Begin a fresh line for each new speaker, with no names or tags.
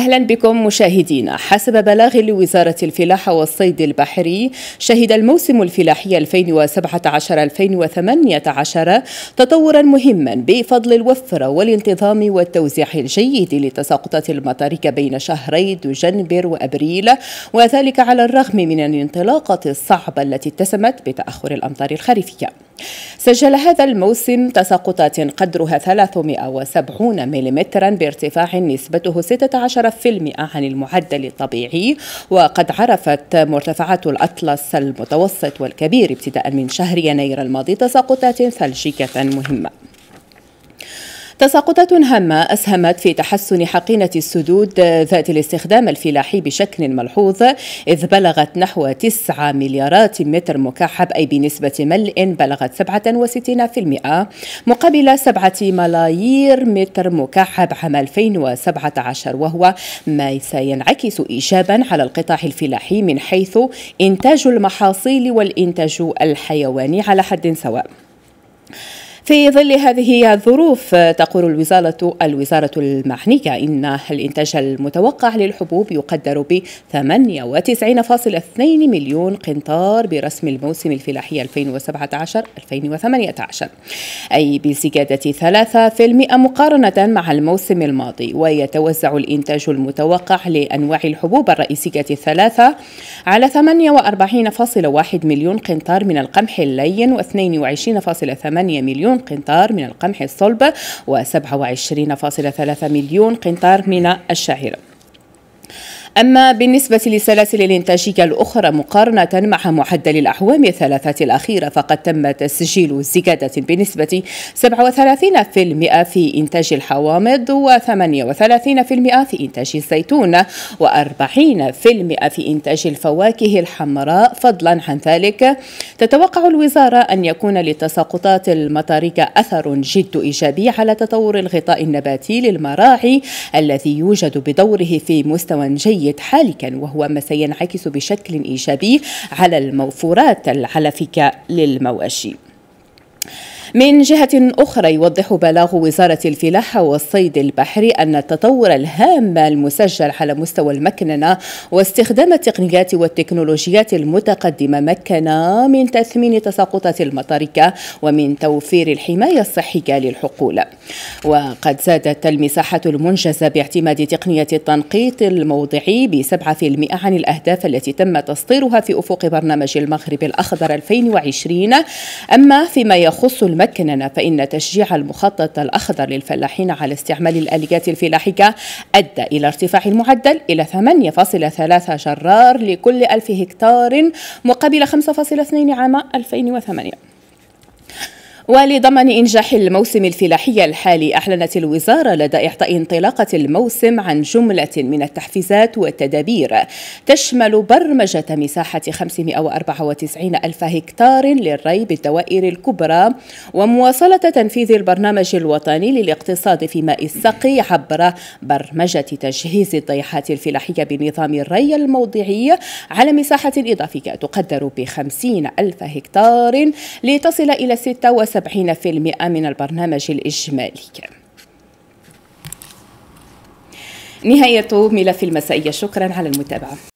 أهلا بكم مشاهدينا حسب بلاغ لوزارة الفلاحة والصيد البحري شهد الموسم الفلاحي 2017-2018 تطورا مهما بفضل الوفرة والانتظام والتوزيع الجيد لتساقطات المطارك بين شهري دجنبر وأبريل وذلك على الرغم من الانطلاقة الصعبة التي اتسمت بتأخر الأمطار الخريفية سجل هذا الموسم تساقطات قدرها 370 ملم بارتفاع نسبته 16% عن المعدل الطبيعي وقد عرفت مرتفعات الأطلس المتوسط والكبير ابتداء من شهر يناير الماضي تساقطات ثلجية مهمة تساقطات هامة أسهمت في تحسن حقينة السدود ذات الاستخدام الفلاحي بشكل ملحوظ إذ بلغت نحو 9 مليارات متر مكعب أي بنسبة ملء بلغت 67% مقابل 7 ملايير متر مكعب عام 2017 وهو ما سينعكس إيجابا على القطاع الفلاحي من حيث إنتاج المحاصيل والإنتاج الحيواني على حد سواء. في ظل هذه الظروف آه، تقول الوزارة الوزارة المعنية إن الإنتاج المتوقع للحبوب يقدر ب 98.2 مليون قنطار برسم الموسم الفلاحي 2017-2018 أي بزيادة 3% مقارنة مع الموسم الماضي ويتوزع الإنتاج المتوقع لأنواع الحبوب الرئيسية الثلاثة على 48.1 مليون قنطار من القمح اللين و22.8 مليون مليون قنطار من القمح الصلب و و27.3 مليون قنطار من الشعير أما بالنسبة لسلاسل الإنتاجية الأخرى مقارنة مع معدل الأحوام الثلاثة الأخيرة فقد تم تسجيل زيادة بنسبة 37% في إنتاج الحوامض و38% في إنتاج الزيتون و40% في إنتاج الفواكه الحمراء فضلا عن ذلك تتوقع الوزارة أن يكون للتساقطات المطاريك أثر جد إيجابي على تطور الغطاء النباتي للمراعي الذي يوجد بدوره في مستوى جيد الجيد حالكا وهو ما سينعكس بشكل إيجابي على الموفورات العلفية للمواشي من جهة أخرى يوضح بلاغ وزارة الفلاحة والصيد البحري أن التطور الهام المسجل على مستوى المكننة واستخدام التقنيات والتكنولوجيات المتقدمة مكن من تثمين تساقطات المطاركة ومن توفير الحماية الصحية للحقول وقد زادت المساحة المنجزة باعتماد تقنية التنقيط الموضعي ب 7% عن الأهداف التي تم تسطيرها في أفق برنامج المغرب الأخضر 2020 أما فيما يخص الم يمكننا فإن تشجيع المخطط الأخضر للفلاحين على استعمال الآليات الفلاحية أدى إلى ارتفاع المعدل إلى 8.3 جرار لكل 1000 هكتار مقابل 5.2 عام 2008 ولضمان إنجاح الموسم الفلاحي الحالي أعلنت الوزارة لدى إعطاء انطلاقة الموسم عن جملة من التحفيزات والتدابير تشمل برمجة مساحة 594 ألف هكتار للري بالدوائر الكبرى ومواصلة تنفيذ البرنامج الوطني للاقتصاد في ماء السقي عبر برمجة تجهيز الضيحات الفلاحية بنظام الري الموضعي على مساحة إضافية تقدر ب 50 ألف هكتار لتصل إلى 76 70% من البرنامج الإجمالي نهاية ملف المسائية شكرا على المتابعة